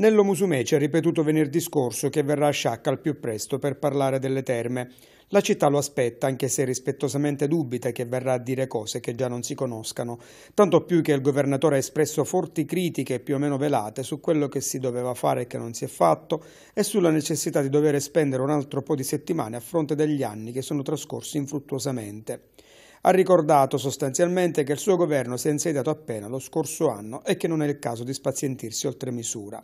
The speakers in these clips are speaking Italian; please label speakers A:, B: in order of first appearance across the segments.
A: Nello Musumeci ha ripetuto venerdì scorso che verrà a Sciacca al più presto per parlare delle terme. La città lo aspetta, anche se rispettosamente dubita che verrà a dire cose che già non si conoscano, tanto più che il governatore ha espresso forti critiche più o meno velate su quello che si doveva fare e che non si è fatto e sulla necessità di dover spendere un altro po' di settimane a fronte degli anni che sono trascorsi infruttuosamente. Ha ricordato sostanzialmente che il suo governo si è insediato appena lo scorso anno e che non è il caso di spazientirsi oltre misura.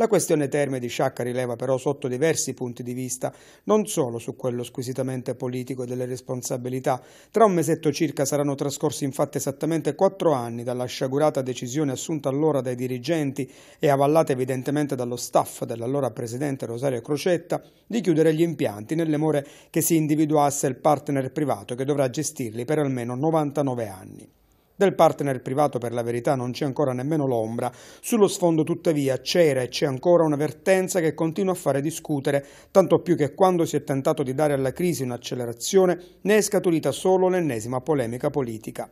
A: La questione terme di Sciacca rileva però sotto diversi punti di vista, non solo su quello squisitamente politico delle responsabilità. Tra un mesetto circa saranno trascorsi infatti esattamente quattro anni dalla sciagurata decisione assunta allora dai dirigenti e avallata evidentemente dallo staff dell'allora presidente Rosario Crocetta di chiudere gli impianti nelle more che si individuasse il partner privato che dovrà gestirli per almeno 99 anni. Del partner privato per la verità non c'è ancora nemmeno l'ombra. Sullo sfondo tuttavia c'era e c'è ancora una vertenza che continua a fare discutere, tanto più che quando si è tentato di dare alla crisi un'accelerazione ne è scaturita solo l'ennesima polemica politica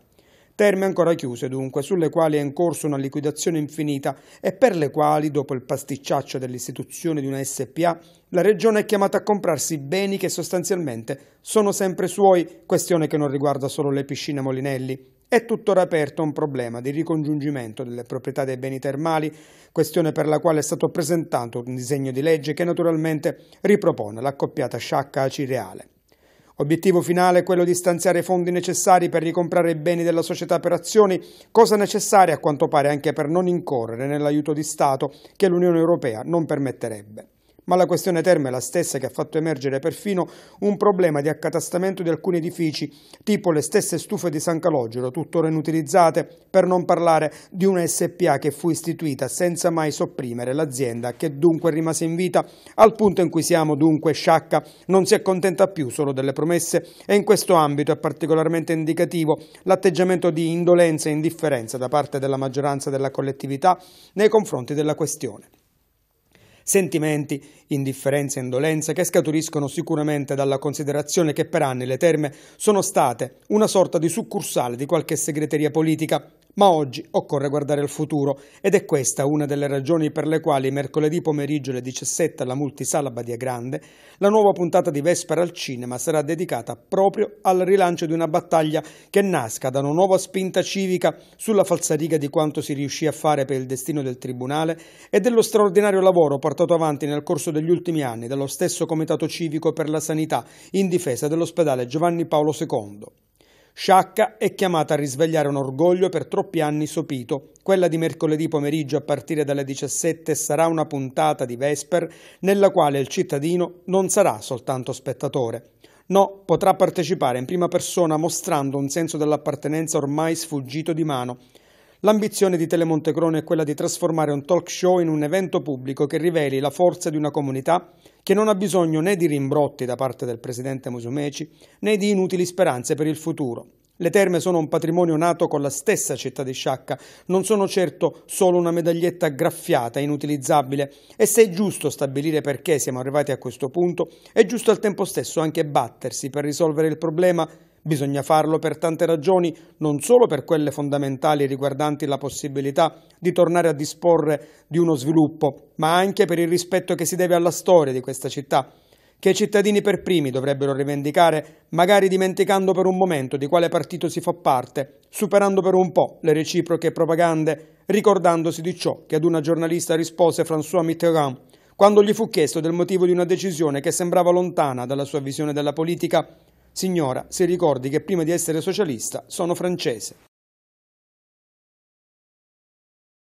A: terme ancora chiuse dunque, sulle quali è in corso una liquidazione infinita e per le quali, dopo il pasticciaccio dell'istituzione di una SPA, la Regione è chiamata a comprarsi beni che sostanzialmente sono sempre suoi, questione che non riguarda solo le piscine Molinelli, è tuttora aperto un problema di ricongiungimento delle proprietà dei beni termali, questione per la quale è stato presentato un disegno di legge che naturalmente ripropone l'accoppiata sciacca-acireale. Obiettivo finale è quello di stanziare i fondi necessari per ricomprare i beni della società per azioni, cosa necessaria a quanto pare anche per non incorrere nell'aiuto di Stato che l'Unione Europea non permetterebbe. Ma la questione Terme è la stessa che ha fatto emergere perfino un problema di accatastamento di alcuni edifici, tipo le stesse stufe di San Calogero, tuttora inutilizzate, per non parlare di una SPA che fu istituita senza mai sopprimere l'azienda, che dunque rimase in vita. Al punto in cui siamo, dunque, Sciacca non si accontenta più solo delle promesse e in questo ambito è particolarmente indicativo l'atteggiamento di indolenza e indifferenza da parte della maggioranza della collettività nei confronti della questione sentimenti, indifferenza e indolenza che scaturiscono sicuramente dalla considerazione che per anni le terme sono state una sorta di succursale di qualche segreteria politica ma oggi occorre guardare al futuro ed è questa una delle ragioni per le quali mercoledì pomeriggio alle 17 alla Multisala Badia Grande la nuova puntata di Vespera al cinema sarà dedicata proprio al rilancio di una battaglia che nasca da una nuova spinta civica sulla falsariga di quanto si riuscì a fare per il destino del Tribunale e dello straordinario lavoro portato avanti nel corso degli ultimi anni dallo stesso Comitato Civico per la Sanità in difesa dell'ospedale Giovanni Paolo II. Sciacca è chiamata a risvegliare un orgoglio per troppi anni sopito. Quella di mercoledì pomeriggio a partire dalle 17 sarà una puntata di Vesper nella quale il cittadino non sarà soltanto spettatore. No, potrà partecipare in prima persona mostrando un senso dell'appartenenza ormai sfuggito di mano. L'ambizione di Telemonte Crono è quella di trasformare un talk show in un evento pubblico che riveli la forza di una comunità che non ha bisogno né di rimbrotti da parte del presidente Musumeci né di inutili speranze per il futuro. Le terme sono un patrimonio nato con la stessa città di Sciacca, non sono certo solo una medaglietta graffiata, inutilizzabile, e se è giusto stabilire perché siamo arrivati a questo punto, è giusto al tempo stesso anche battersi per risolvere il problema Bisogna farlo per tante ragioni, non solo per quelle fondamentali riguardanti la possibilità di tornare a disporre di uno sviluppo, ma anche per il rispetto che si deve alla storia di questa città, che i cittadini per primi dovrebbero rivendicare, magari dimenticando per un momento di quale partito si fa parte, superando per un po' le reciproche propagande, ricordandosi di ciò che ad una giornalista rispose François Mitterrand quando gli fu chiesto del motivo di una decisione che sembrava lontana dalla sua visione della politica Signora, si ricordi che prima di essere socialista sono francese.